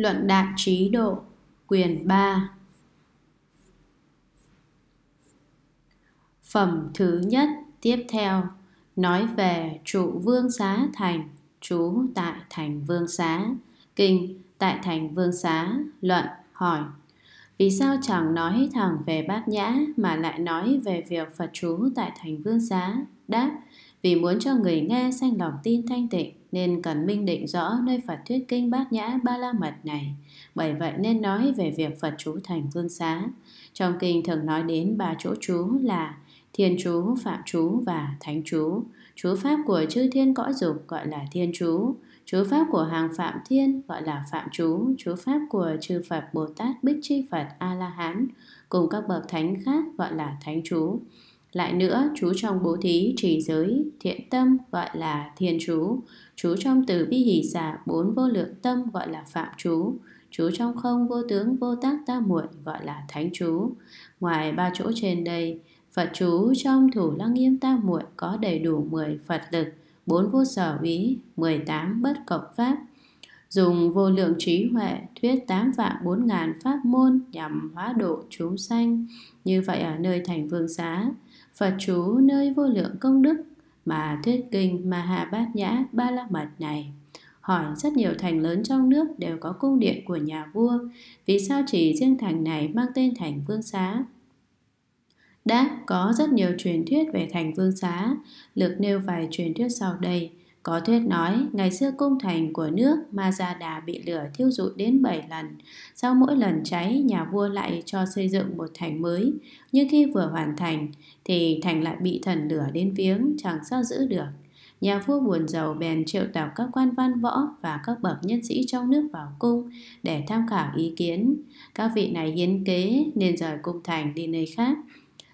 Luận đại Trí Độ Quyền 3 Phẩm thứ nhất tiếp theo Nói về trụ vương xá thành trú tại thành vương xá Kinh tại thành vương xá Luận hỏi Vì sao chẳng nói thẳng về bát nhã Mà lại nói về việc Phật trú tại thành vương xá Đáp Vì muốn cho người nghe sanh lòng tin thanh tịnh nên cần minh định rõ nơi Phật thuyết kinh bát nhã ba la mật này. Bởi vậy nên nói về việc Phật trú thành vương xá. Trong kinh thường nói đến ba chỗ trú là Thiên chú, Phạm chú và Thánh chú. Chú pháp của chư thiên cõi dục gọi là Thiên chú. Chú pháp của hàng Phạm Thiên gọi là Phạm chú. Chú pháp của chư Phật Bồ Tát Bích Chi Phật A La Hán cùng các bậc thánh khác gọi là Thánh chú. Lại nữa, chú trong bố thí, trì giới, thiện tâm gọi là thiền chú. Chú trong từ bi hỷ xả bốn vô lượng tâm gọi là phạm chú. Chú trong không vô tướng vô tác ta muội gọi là thánh chú. Ngoài ba chỗ trên đây, Phật chú trong thủ lăng nghiêm ta muội có đầy đủ 10 Phật lực, bốn vô sở úy, 18 bất cộng pháp. Dùng vô lượng trí huệ thuyết tám vạn bốn ngàn pháp môn nhằm hóa độ chúng sanh. Như vậy ở nơi thành vương xá, phật trú nơi vô lượng công đức mà thuyết kinh mà hà bát nhã ba la mật này hỏi rất nhiều thành lớn trong nước đều có cung điện của nhà vua vì sao chỉ riêng thành này mang tên thành vương xá đã có rất nhiều truyền thuyết về thành vương xá lược nêu vài truyền thuyết sau đây có thuyết nói, ngày xưa cung thành của nước Ma Gia Đà bị lửa thiêu rụi đến 7 lần. Sau mỗi lần cháy, nhà vua lại cho xây dựng một thành mới. Nhưng khi vừa hoàn thành, thì thành lại bị thần lửa đến viếng, chẳng sao giữ được. Nhà vua buồn giàu bèn triệu tập các quan văn võ và các bậc nhân sĩ trong nước vào cung để tham khảo ý kiến. Các vị này hiến kế nên rời cung thành đi nơi khác.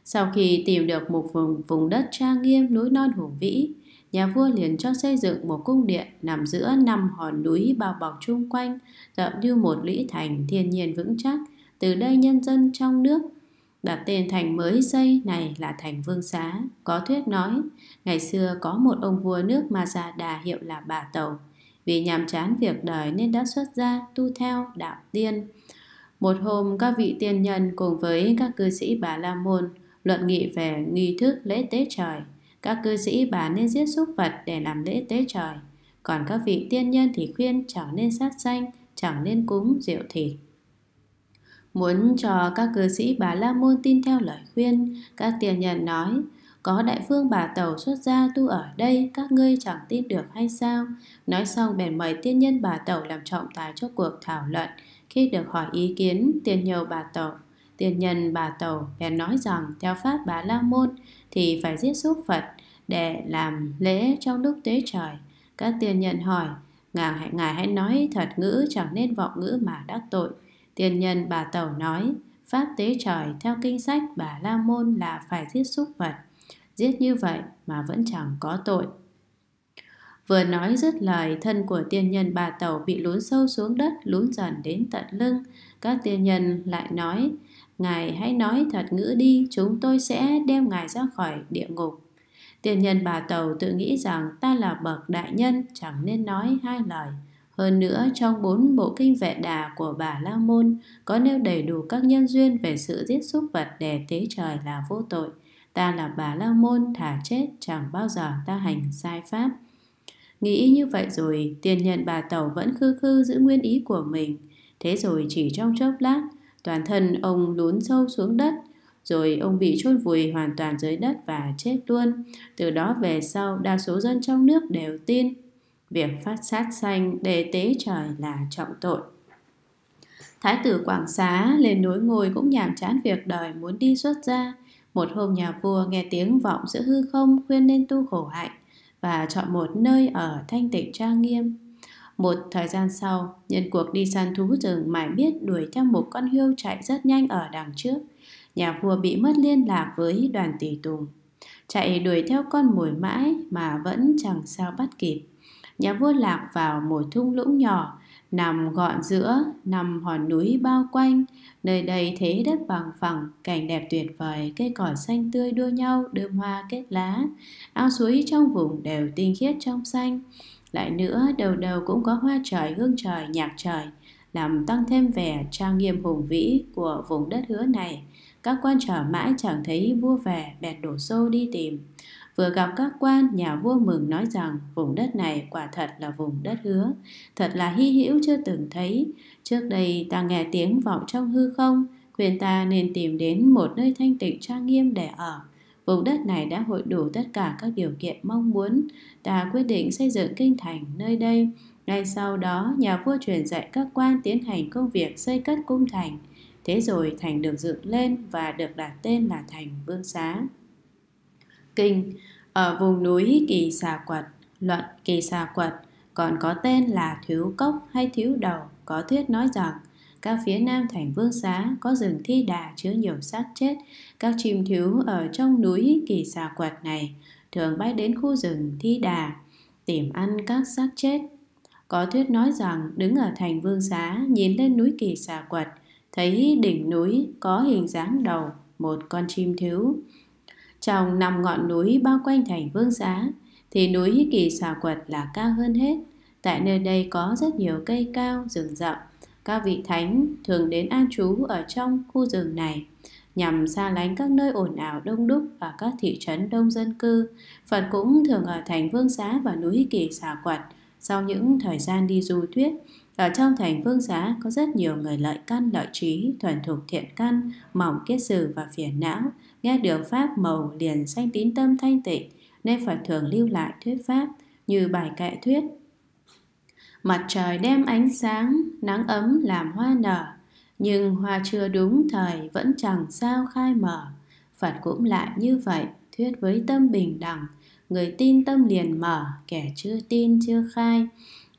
Sau khi tìm được một vùng vùng đất trang nghiêm núi non hùng vĩ, nhà vua liền cho xây dựng một cung điện nằm giữa năm hòn núi bao bọc chung quanh, tạo như một lũy thành thiên nhiên vững chắc. Từ đây nhân dân trong nước đặt tên thành mới xây này là thành Vương Xá. Có thuyết nói, ngày xưa có một ông vua nước Ma Gia Đà hiệu là Bà Tẩu. Vì nhàm chán việc đời nên đã xuất gia tu theo đạo tiên. Một hôm các vị tiên nhân cùng với các cư sĩ Bà La Môn luận nghị về nghi thức lễ tế trời các cư sĩ bà nên giết súc vật để làm lễ tế trời. Còn các vị tiên nhân thì khuyên chẳng nên sát sanh, chẳng nên cúng rượu thịt. Muốn cho các cư sĩ bà La Môn tin theo lời khuyên, các tiền nhân nói, có đại phương bà Tàu xuất gia tu ở đây, các ngươi chẳng tin được hay sao? Nói xong bèn mời tiên nhân bà Tàu làm trọng tài cho cuộc thảo luận. Khi được hỏi ý kiến, tiền nhiều bà Tàu, tiền nhân bà Tàu bèn nói rằng theo pháp bà La Môn thì phải giết súc Phật, để làm lễ trong lúc tế trời. Các tiên nhân hỏi, ngài hãy, ngài hãy nói thật ngữ chẳng nên vọng ngữ mà đắc tội. Tiên nhân bà Tẩu nói, pháp tế trời theo kinh sách bà La Môn là phải giết súc vật. Giết như vậy mà vẫn chẳng có tội. Vừa nói dứt lời, thân của tiên nhân bà Tẩu bị lún sâu xuống đất, lún dần đến tận lưng. Các tiên nhân lại nói, Ngài hãy nói thật ngữ đi, chúng tôi sẽ đem Ngài ra khỏi địa ngục. Tiên nhân bà Tàu tự nghĩ rằng ta là bậc đại nhân chẳng nên nói hai lời. Hơn nữa, trong bốn bộ kinh vệ đà của bà La Môn có nêu đầy đủ các nhân duyên về sự giết súc vật để tế trời là vô tội. Ta là bà La Môn thả chết chẳng bao giờ ta hành sai pháp. Nghĩ như vậy rồi, tiền nhận bà Tàu vẫn khư khư giữ nguyên ý của mình. Thế rồi chỉ trong chốc lát, toàn thân ông lún sâu xuống đất, rồi ông bị chôn vùi hoàn toàn dưới đất và chết luôn. Từ đó về sau, đa số dân trong nước đều tin việc phát sát sanh để tế trời là trọng tội. Thái tử Quảng Xá lên núi ngồi cũng nhàm chán việc đời muốn đi xuất gia. Một hôm nhà vua nghe tiếng vọng giữa hư không khuyên nên tu khổ hạnh và chọn một nơi ở thanh tịnh trang nghiêm. Một thời gian sau, nhân cuộc đi săn thú rừng mải biết đuổi theo một con hươu chạy rất nhanh ở đằng trước nhà vua bị mất liên lạc với đoàn tùy tùng. Chạy đuổi theo con mồi mãi mà vẫn chẳng sao bắt kịp. Nhà vua lạc vào một thung lũng nhỏ, nằm gọn giữa nằm hòn núi bao quanh nơi đây thế đất bằng phẳng cảnh đẹp tuyệt vời cây cỏ xanh tươi đua nhau đơm hoa kết lá ao suối trong vùng đều tinh khiết trong xanh lại nữa đầu đầu cũng có hoa trời hương trời nhạc trời làm tăng thêm vẻ trang nghiêm hùng vĩ của vùng đất hứa này các quan trở mãi chẳng thấy vua về bèn đổ xô đi tìm vừa gặp các quan nhà vua mừng nói rằng vùng đất này quả thật là vùng đất hứa thật là hy hữu chưa từng thấy trước đây ta nghe tiếng vọng trong hư không khuyên ta nên tìm đến một nơi thanh tịnh trang nghiêm để ở vùng đất này đã hội đủ tất cả các điều kiện mong muốn ta quyết định xây dựng kinh thành nơi đây ngay sau đó nhà vua truyền dạy các quan tiến hành công việc xây cất cung thành Thế rồi thành được dựng lên và được đặt tên là thành Vương Xá. Kinh ở vùng núi Kỳ Xà Quật, luận Kỳ Xà Quật còn có tên là Thiếu Cốc hay Thiếu Đầu có thuyết nói rằng các phía nam thành vương xá có rừng thi đà chứa nhiều xác chết các chim thiếu ở trong núi kỳ xà quật này thường bay đến khu rừng thi đà tìm ăn các xác chết có thuyết nói rằng đứng ở thành vương xá nhìn lên núi kỳ xà quật thấy đỉnh núi có hình dáng đầu một con chim thiếu. Trong năm ngọn núi bao quanh thành vương giá, thì núi kỳ xà quật là cao hơn hết. Tại nơi đây có rất nhiều cây cao, rừng rậm. Các vị thánh thường đến an trú ở trong khu rừng này nhằm xa lánh các nơi ồn ào đông đúc và các thị trấn đông dân cư. Phật cũng thường ở thành vương xá và núi kỳ xà quật sau những thời gian đi du thuyết ở trong thành phương giá có rất nhiều người lợi căn lợi trí, thuần thục thiện căn, mỏng kiết sử và phiền não, nghe được pháp màu liền sanh tín tâm thanh tịnh, nên Phật thường lưu lại thuyết pháp như bài kệ thuyết. Mặt trời đem ánh sáng, nắng ấm làm hoa nở, nhưng hoa chưa đúng thời vẫn chẳng sao khai mở. Phật cũng lại như vậy, thuyết với tâm bình đẳng, người tin tâm liền mở, kẻ chưa tin chưa khai.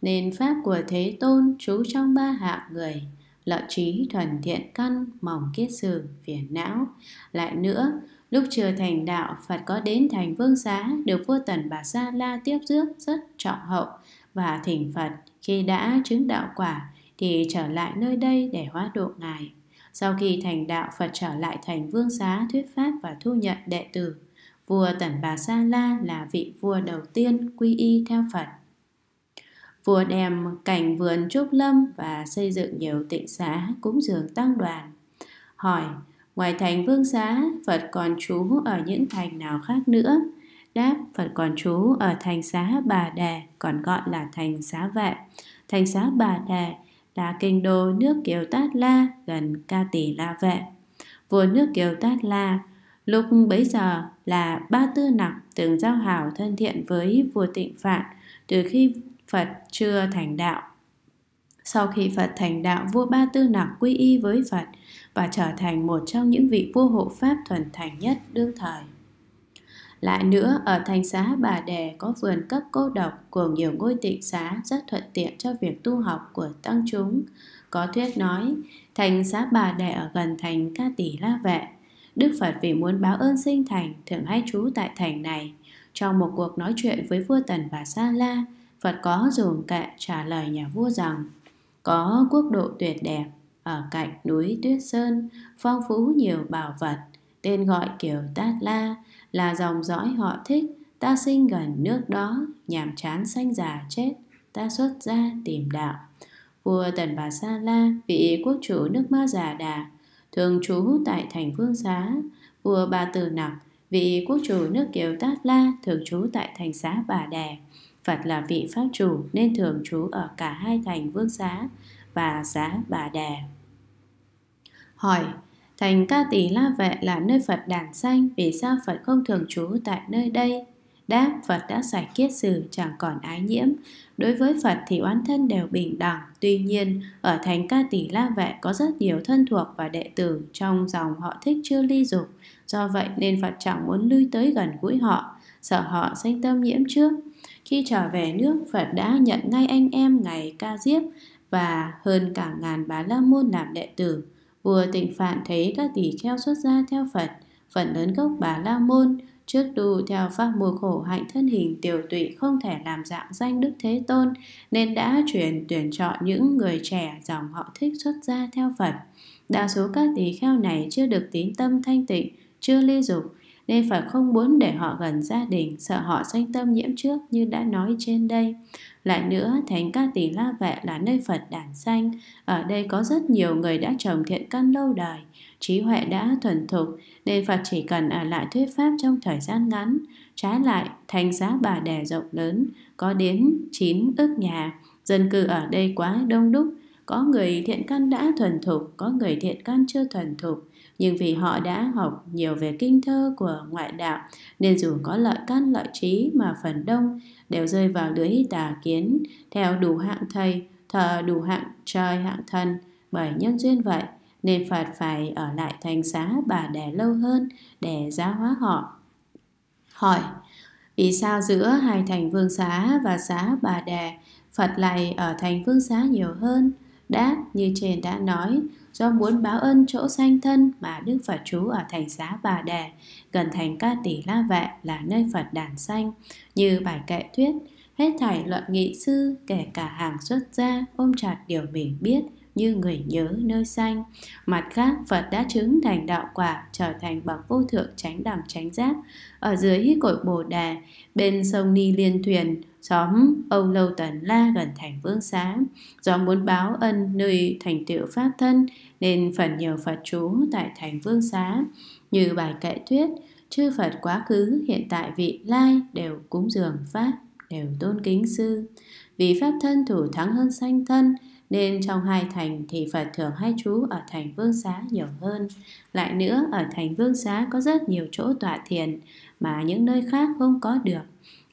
Nền pháp của Thế Tôn trú trong ba hạng người Lợi trí thuần thiện căn mỏng kiết sử phiền não Lại nữa Lúc chưa thành đạo Phật có đến thành vương xá Được vua tần bà Sa La tiếp rước rất trọng hậu Và thỉnh Phật khi đã chứng đạo quả Thì trở lại nơi đây để hóa độ Ngài Sau khi thành đạo Phật trở lại thành vương xá thuyết pháp và thu nhận đệ tử Vua Tần Bà Sa La là vị vua đầu tiên quy y theo Phật vua đem cảnh vườn trúc lâm và xây dựng nhiều tịnh xá cúng dường tăng đoàn. Hỏi, ngoài thành vương xá, Phật còn trú ở những thành nào khác nữa? Đáp, Phật còn trú ở thành xá Bà Đề, còn gọi là thành xá Vệ. Thành xá Bà Đề là kinh đô nước Kiều Tát La gần Ca Tỷ La Vệ. Vua nước Kiều Tát La lúc bấy giờ là Ba Tư Nặc từng giao hảo thân thiện với vua Tịnh Phạn từ khi Phật chưa thành đạo. Sau khi Phật thành đạo, vua Ba Tư Nặc quy y với Phật và trở thành một trong những vị vua hộ Pháp thuần thành nhất đương thời. Lại nữa, ở thành xá Bà Đề có vườn cấp cô độc cùng nhiều ngôi tịnh xá rất thuận tiện cho việc tu học của tăng chúng. Có thuyết nói, thành xá Bà Đề ở gần thành Ca Tỷ La Vệ. Đức Phật vì muốn báo ơn sinh thành, thường hay trú tại thành này. Trong một cuộc nói chuyện với vua Tần và Sa La, Phật có dồn kệ trả lời nhà vua rằng Có quốc độ tuyệt đẹp ở cạnh núi Tuyết Sơn, phong phú nhiều bảo vật, tên gọi kiểu Tát La là dòng dõi họ thích, ta sinh gần nước đó, nhàm chán sanh già chết, ta xuất ra tìm đạo. Vua Tần Bà Sa La, vị quốc chủ nước Ma Già Đà, thường trú tại thành phương Xá, vua Ba Từ Nặc, vị quốc chủ nước Kiều Tát La, thường trú tại thành xá Bà đà. Phật là vị Pháp chủ nên thường trú ở cả hai thành Vương xá và xá Bà Đà. Hỏi, thành Ca Tỳ La Vệ là nơi Phật đàn sanh vì sao Phật không thường trú tại nơi đây? Đáp, Phật đã giải kiết sử, chẳng còn ái nhiễm. Đối với Phật thì oán thân đều bình đẳng. Tuy nhiên, ở thành ca tỷ la vệ có rất nhiều thân thuộc và đệ tử trong dòng họ thích chưa ly dục. Do vậy nên Phật chẳng muốn lui tới gần gũi họ, sợ họ sanh tâm nhiễm trước. Khi trở về nước, Phật đã nhận ngay anh em ngày ca diếp và hơn cả ngàn bà la môn làm đệ tử. vừa tịnh phạn thấy các tỷ kheo xuất gia theo Phật, phần lớn gốc bà la môn, trước tu theo pháp mùa khổ hạnh thân hình tiểu tụy không thể làm dạng danh Đức Thế Tôn, nên đã chuyển tuyển chọn những người trẻ dòng họ thích xuất gia theo Phật. Đa số các tỷ kheo này chưa được tín tâm thanh tịnh, chưa ly dục, nên phải không muốn để họ gần gia đình sợ họ sanh tâm nhiễm trước như đã nói trên đây lại nữa thánh ca tỷ la vệ là nơi phật đản sanh ở đây có rất nhiều người đã trồng thiện căn lâu đời trí huệ đã thuần thục nên phật chỉ cần ở lại thuyết pháp trong thời gian ngắn trái lại thành giá bà đẻ rộng lớn có đến 9 ức nhà dân cư ở đây quá đông đúc có người thiện căn đã thuần thục có người thiện căn chưa thuần thục nhưng vì họ đã học nhiều về kinh thơ của ngoại đạo nên dù có lợi căn lợi trí mà phần đông đều rơi vào lưới tà kiến theo đủ hạng thầy, thờ đủ hạng trời hạng thần. Bởi nhân duyên vậy nên Phật phải ở lại thành xá bà đẻ lâu hơn để giáo hóa họ. Hỏi, vì sao giữa hai thành vương xá và xá bà đè Phật lại ở thành vương xá nhiều hơn? Đáp như trên đã nói, do muốn báo ơn chỗ sanh thân mà Đức Phật trú ở thành xá Bà Đà, gần thành ca tỷ La Vệ là nơi Phật đàn sanh, như bài kệ thuyết, hết thảy luận nghị sư kể cả hàng xuất gia ôm chặt điều mình biết như người nhớ nơi xanh mặt khác phật đã chứng thành đạo quả trở thành bậc vô thượng tránh đẳng tránh giác ở dưới cội bồ đề bên sông ni liên thuyền xóm âu lâu tần la gần thành vương xá do muốn báo ân nơi thành tựu pháp thân nên phần nhiều phật chú tại thành vương xá như bài kệ thuyết chư phật quá khứ hiện tại vị lai đều cúng dường pháp đều tôn kính sư vì pháp thân thủ thắng hơn sanh thân nên trong hai thành thì Phật thường hai chú ở thành Vương Xá nhiều hơn. Lại nữa, ở thành Vương Xá có rất nhiều chỗ tọa thiền mà những nơi khác không có được.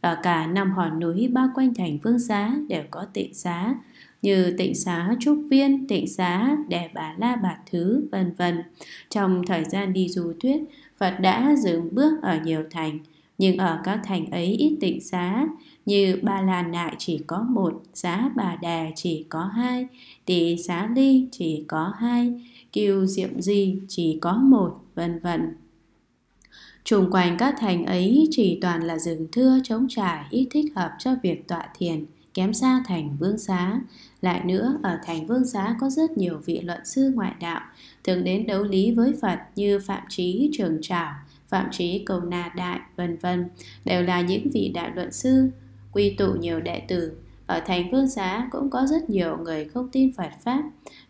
Ở cả năm hòn núi bao quanh thành Vương Xá đều có tịnh xá, như tịnh xá Trúc Viên, tịnh xá Đè Bà La Bà Thứ, vân vân. Trong thời gian đi du thuyết, Phật đã dừng bước ở nhiều thành – nhưng ờ. ở các thành ấy ít tịnh xá như ba la nại chỉ có một xá bà đà chỉ có hai tỷ xá ly chỉ có hai kiều diệm di chỉ có một vân vân Trùng quanh các thành ấy chỉ toàn là rừng thưa trống trải ít thích hợp cho việc tọa thiền, kém xa thành vương xá. Lại nữa, ở thành vương xá có rất nhiều vị luận sư ngoại đạo, thường đến đấu lý với Phật như Phạm Trí, Trường Trảo, Phạm Trí Cầu nà Đại, vân vân đều là những vị đại luận sư, quy tụ nhiều đệ tử. Ở thành vương xá cũng có rất nhiều người không tin Phật Pháp,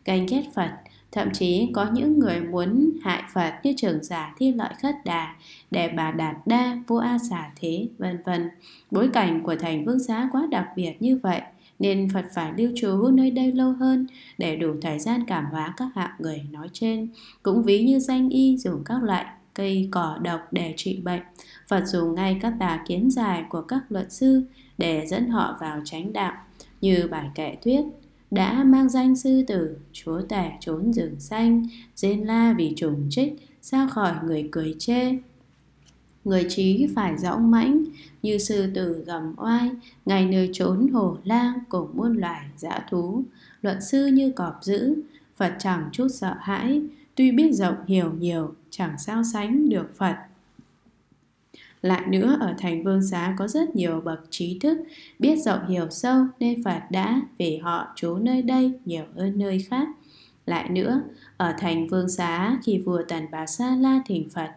ganh ghét Phật, thậm chí có những người muốn hại Phật như trưởng giả thi lợi khất đà, đề bà đạt đa, vua a xả thế, vân vân. Bối cảnh của thành vương xá quá đặc biệt như vậy, nên Phật phải lưu trú nơi đây lâu hơn để đủ thời gian cảm hóa các hạng người nói trên, cũng ví như danh y dùng các loại cây cỏ độc để trị bệnh. Phật dùng ngay các tà kiến dài của các luật sư để dẫn họ vào chánh đạo, như bài kệ thuyết đã mang danh sư tử, chúa tể trốn rừng xanh, rên la vì trùng trích, sao khỏi người cười chê, người trí phải dõng mãnh như sư tử gầm oai ngày nơi trốn hồ lang cùng muôn loài dã thú luật sư như cọp dữ phật chẳng chút sợ hãi tuy biết rộng hiểu nhiều chẳng sao sánh được phật lại nữa ở thành vương xá có rất nhiều bậc trí thức biết rộng hiểu sâu nên phật đã vì họ trú nơi đây nhiều hơn nơi khác lại nữa ở thành vương xá khi vua tần bà sa la thỉnh phật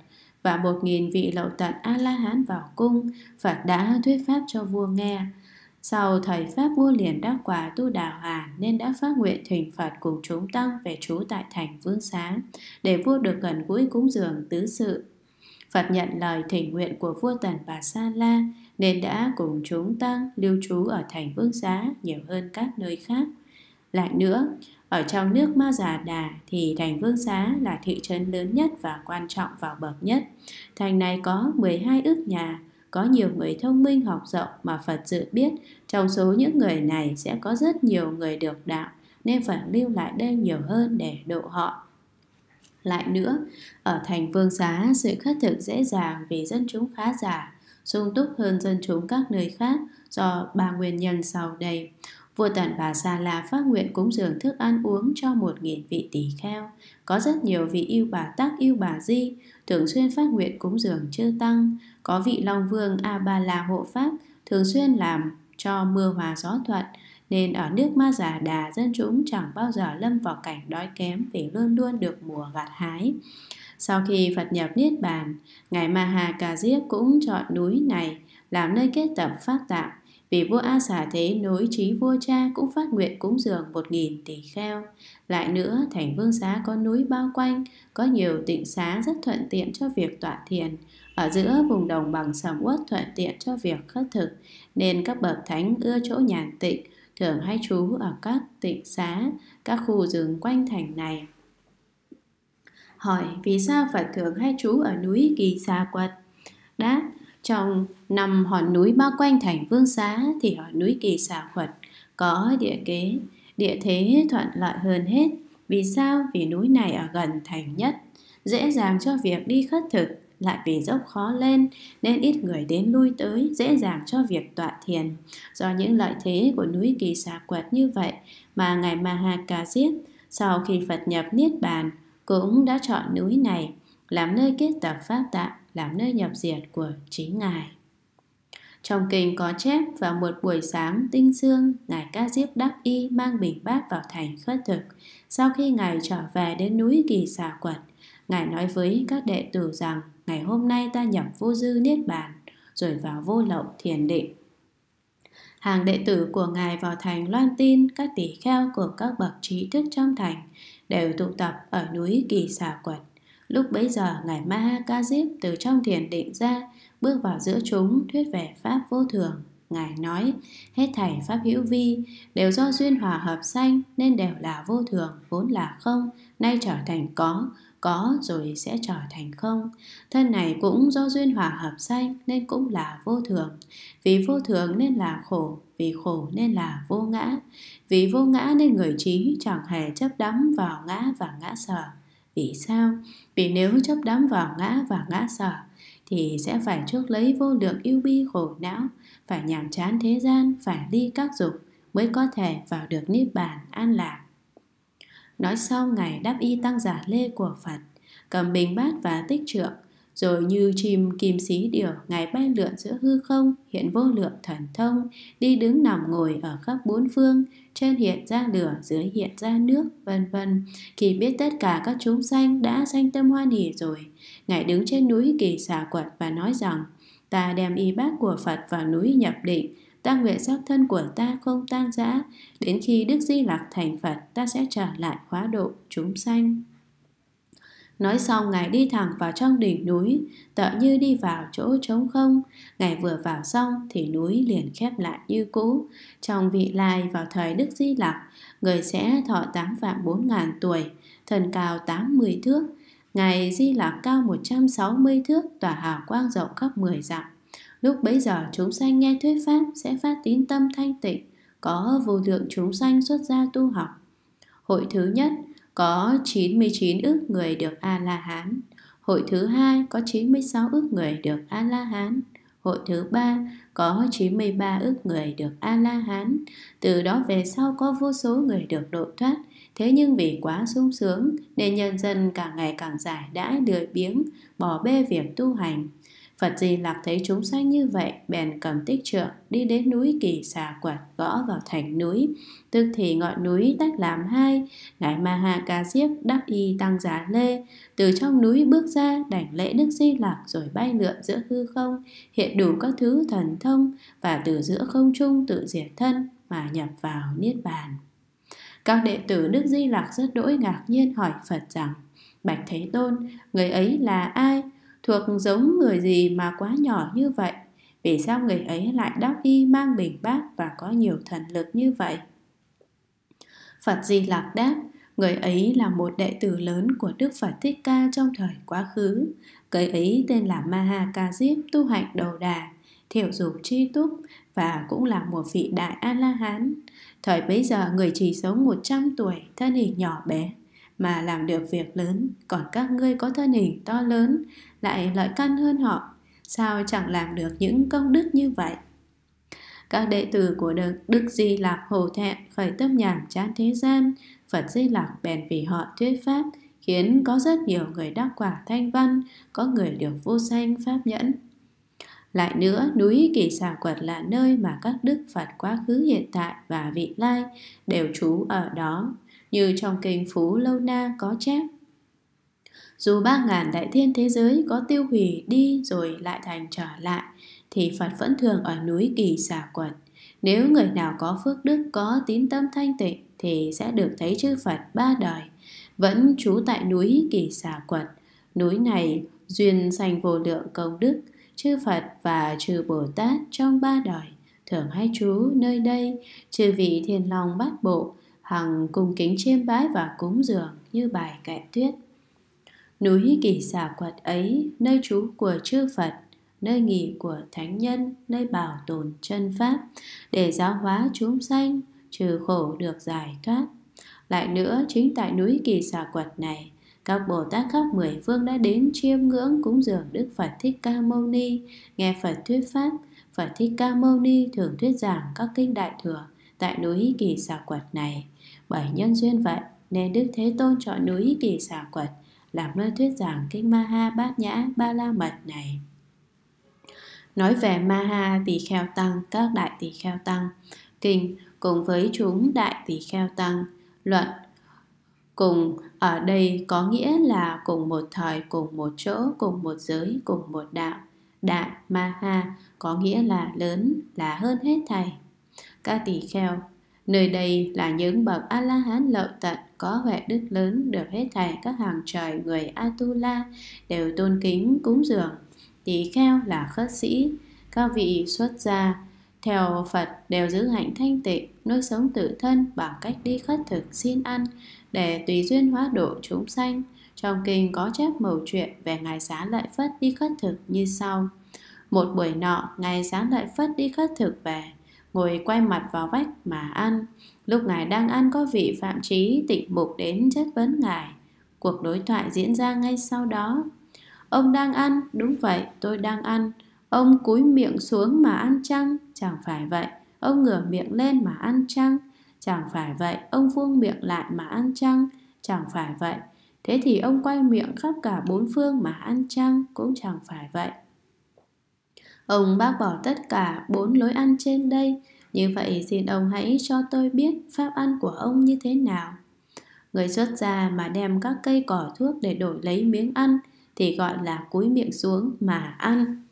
và một nghìn vị lậu tận a la hán vào cung phật đã thuyết pháp cho vua nghe sau thời Pháp vua liền đắc quả tu đà hòa nên đã phát nguyện thỉnh Phật cùng chúng tăng về trú tại thành Vương Sáng để vua được gần gũi cúng dường tứ sự. Phật nhận lời thỉnh nguyện của vua Tần Bà Sa La nên đã cùng chúng tăng lưu trú ở thành Vương Xá nhiều hơn các nơi khác. Lại nữa, ở trong nước Ma Già Đà thì thành Vương Xá là thị trấn lớn nhất và quan trọng vào bậc nhất. Thành này có 12 ước nhà, có nhiều người thông minh học rộng mà Phật dự biết, trong số những người này sẽ có rất nhiều người được đạo, nên Phật lưu lại đây nhiều hơn để độ họ. Lại nữa, ở thành vương xá sự khất thực dễ dàng vì dân chúng khá giả, sung túc hơn dân chúng các nơi khác do ba nguyên nhân sau đây. Vua Tần Bà Sa La phát nguyện cúng dường thức ăn uống cho một nghìn vị tỷ kheo. Có rất nhiều vị yêu bà tác yêu bà di, thường xuyên phát nguyện cúng dường chư tăng có vị Long Vương Abala hộ pháp thường xuyên làm cho mưa hòa gió thuận nên ở nước Ma Già Đà dân chúng chẳng bao giờ lâm vào cảnh đói kém vì luôn luôn được mùa gặt hái. Sau khi Phật nhập Niết Bàn, Ngài Maha Cà Diếp cũng chọn núi này làm nơi kết tập phát tạng vì vua A Xà Thế nối trí vua cha cũng phát nguyện cúng dường một nghìn tỷ kheo. Lại nữa, thành vương xá có núi bao quanh, có nhiều tịnh xá rất thuận tiện cho việc tọa thiền ở giữa vùng đồng bằng sầm uất thuận tiện cho việc khất thực, nên các bậc thánh ưa chỗ nhàn tịnh, thường hay trú ở các tịnh xá, các khu rừng quanh thành này. Hỏi vì sao Phật thường hay trú ở núi Kỳ xa Quật? Đáp, trong năm hòn núi bao quanh thành Vương Xá thì hòn núi Kỳ Sa Quật có địa kế, địa thế thuận lợi hơn hết. Vì sao? Vì núi này ở gần thành nhất, dễ dàng cho việc đi khất thực lại vì dốc khó lên nên ít người đến lui tới dễ dàng cho việc tọa thiền do những lợi thế của núi kỳ xà quật như vậy mà ngài mahakasip sau khi phật nhập niết bàn cũng đã chọn núi này làm nơi kết tập pháp tạng làm nơi nhập diệt của chính ngài trong kinh có chép vào một buổi sáng tinh sương, Ngài Ca Diếp Đắc Y mang bình bát vào thành khất thực. Sau khi Ngài trở về đến núi Kỳ Xà Quật, Ngài nói với các đệ tử rằng ngày hôm nay ta nhập vô dư niết bàn rồi vào vô lậu thiền định hàng đệ tử của ngài vào thành loan tin các tỷ kheo của các bậc trí thức trong thành đều tụ tập ở núi kỳ xà quật lúc bấy giờ ngài maha ca diếp từ trong thiền định ra bước vào giữa chúng thuyết về pháp vô thường ngài nói hết thảy pháp hữu vi đều do duyên hòa hợp sanh nên đều là vô thường vốn là không nay trở thành có có rồi sẽ trở thành không. Thân này cũng do duyên hòa hợp sanh nên cũng là vô thường. Vì vô thường nên là khổ, vì khổ nên là vô ngã. Vì vô ngã nên người trí chẳng hề chấp đắm vào ngã và ngã sở. Vì sao? Vì nếu chấp đắm vào ngã và ngã sở thì sẽ phải chuốc lấy vô lượng yêu bi khổ não, phải nhàm chán thế gian, phải đi các dục mới có thể vào được niết bàn an lạc. Nói xong Ngài đáp y tăng giả lê của Phật Cầm bình bát và tích trượng Rồi như chim kim xí điểu Ngài bay lượn giữa hư không Hiện vô lượng thần thông Đi đứng nằm ngồi ở khắp bốn phương Trên hiện ra lửa, dưới hiện ra nước Vân vân Khi biết tất cả các chúng sanh đã sanh tâm hoan hỉ rồi Ngài đứng trên núi kỳ xà quật Và nói rằng Ta đem y bát của Phật vào núi nhập định ta nguyện xác thân của ta không tan rã đến khi đức di lạc thành phật ta sẽ trở lại hóa độ chúng sanh Nói xong Ngài đi thẳng vào trong đỉnh núi Tợ như đi vào chỗ trống không Ngài vừa vào xong thì núi liền khép lại như cũ Trong vị lai vào thời Đức Di Lặc Người sẽ thọ tám vạn bốn ngàn tuổi Thần cao tám 80 thước Ngài Di Lặc cao một trăm sáu mươi thước Tỏa hào quang rộng khắp mười dặm Lúc bấy giờ chúng sanh nghe thuyết pháp sẽ phát tín tâm thanh tịnh, có vô lượng chúng sanh xuất gia tu học. Hội thứ nhất có 99 ước người được A-la-hán. Hội thứ hai có 96 ước người được A-la-hán. Hội thứ ba có 93 ước người được A-la-hán. Từ đó về sau có vô số người được độ thoát. Thế nhưng vì quá sung sướng nên nhân dân càng ngày càng giải đãi lười biếng, bỏ bê việc tu hành, Phật Di Lặc thấy chúng sanh như vậy, bèn cầm tích trượng, đi đến núi Kỳ Xà Quật, gõ vào thành núi. Tức thì ngọn núi tách làm hai, ngài Ma Ha Ca Diếp đắp y tăng giá lê, từ trong núi bước ra, đảnh lễ Đức Di Lặc rồi bay lượn giữa hư không, hiện đủ các thứ thần thông và từ giữa không trung tự diệt thân mà nhập vào Niết Bàn. Các đệ tử Đức Di Lặc rất đỗi ngạc nhiên hỏi Phật rằng, Bạch Thế Tôn, người ấy là ai? thuộc giống người gì mà quá nhỏ như vậy vì sao người ấy lại đắc y mang bình bát và có nhiều thần lực như vậy phật di lạc đáp người ấy là một đệ tử lớn của đức phật thích ca trong thời quá khứ người ấy tên là maha ca diếp tu hạnh đầu đà thiểu dục tri túc và cũng là một vị đại a la hán thời bấy giờ người chỉ sống 100 tuổi thân hình nhỏ bé mà làm được việc lớn còn các ngươi có thân hình to lớn lại lợi căn hơn họ sao chẳng làm được những công đức như vậy các đệ tử của đức, đức di lạc hồ thẹn khởi tâm nhàm chán thế gian phật di lạc bèn vì họ thuyết pháp khiến có rất nhiều người đắc quả thanh văn có người được vô sanh pháp nhẫn lại nữa, núi Kỳ Xà Quật là nơi mà các đức Phật quá khứ hiện tại và vị lai đều trú ở đó. Như trong kinh Phú Lâu Na có chép, dù ba ngàn đại thiên thế giới có tiêu hủy đi rồi lại thành trở lại, thì Phật vẫn thường ở núi Kỳ Xà Quật. Nếu người nào có phước đức, có tín tâm thanh tịnh thì sẽ được thấy chư Phật ba đời, vẫn trú tại núi Kỳ Xà Quật. Núi này duyên sanh vô lượng công đức, chư Phật và chư Bồ Tát trong ba đời thường hay trú nơi đây, chư vị thiền long bát bộ, hằng cùng kính chiêm bái và cúng dường như bài kệ tuyết núi kỳ xà quật ấy nơi trú của chư phật nơi nghỉ của thánh nhân nơi bảo tồn chân pháp để giáo hóa chúng sanh trừ khổ được giải thoát lại nữa chính tại núi kỳ xà quật này các Bồ Tát khắp mười phương đã đến chiêm ngưỡng cúng dường Đức Phật Thích Ca Mâu Ni, nghe Phật thuyết pháp. Phật Thích Ca Mâu Ni thường thuyết giảng các kinh đại thừa tại núi Kỳ Xà Quật này. Bởi nhân duyên vậy, nên Đức Thế Tôn chọn núi Kỳ Xà Quật làm nên thuyết giảng kinh Maha Bát Nhã Ba La Mật này. Nói về Maha Tỳ Kheo Tăng, các đại Tỳ Kheo Tăng, kinh cùng với chúng đại Tỳ Kheo Tăng, luận cùng ở đây có nghĩa là cùng một thời, cùng một chỗ, cùng một giới, cùng một đạo. Đạo Maha có nghĩa là lớn, là hơn hết thầy. Các tỳ kheo Nơi đây là những bậc A-la-hán lậu tận có huệ đức lớn được hết thảy các hàng trời người Atula đều tôn kính cúng dường. Tỳ kheo là khất sĩ, các vị xuất gia theo Phật đều giữ hạnh thanh tịnh, nuôi sống tự thân bằng cách đi khất thực xin ăn để tùy duyên hóa độ chúng sanh. Trong kinh có chép mẩu chuyện về ngài xá lợi Phất đi khất thực như sau. Một buổi nọ, ngài xá lợi Phất đi khất thực về, ngồi quay mặt vào vách mà ăn. Lúc ngài đang ăn có vị phạm trí tịnh mục đến chất vấn ngài. Cuộc đối thoại diễn ra ngay sau đó. Ông đang ăn, đúng vậy, tôi đang ăn. Ông cúi miệng xuống mà ăn chăng? Chẳng phải vậy. Ông ngửa miệng lên mà ăn chăng? Chẳng phải vậy. Ông vuông miệng lại mà ăn chăng? Chẳng phải vậy. Thế thì ông quay miệng khắp cả bốn phương mà ăn chăng? Cũng chẳng phải vậy. Ông bác bỏ tất cả bốn lối ăn trên đây Như vậy xin ông hãy cho tôi biết pháp ăn của ông như thế nào Người xuất gia mà đem các cây cỏ thuốc để đổi lấy miếng ăn Thì gọi là cúi miệng xuống mà ăn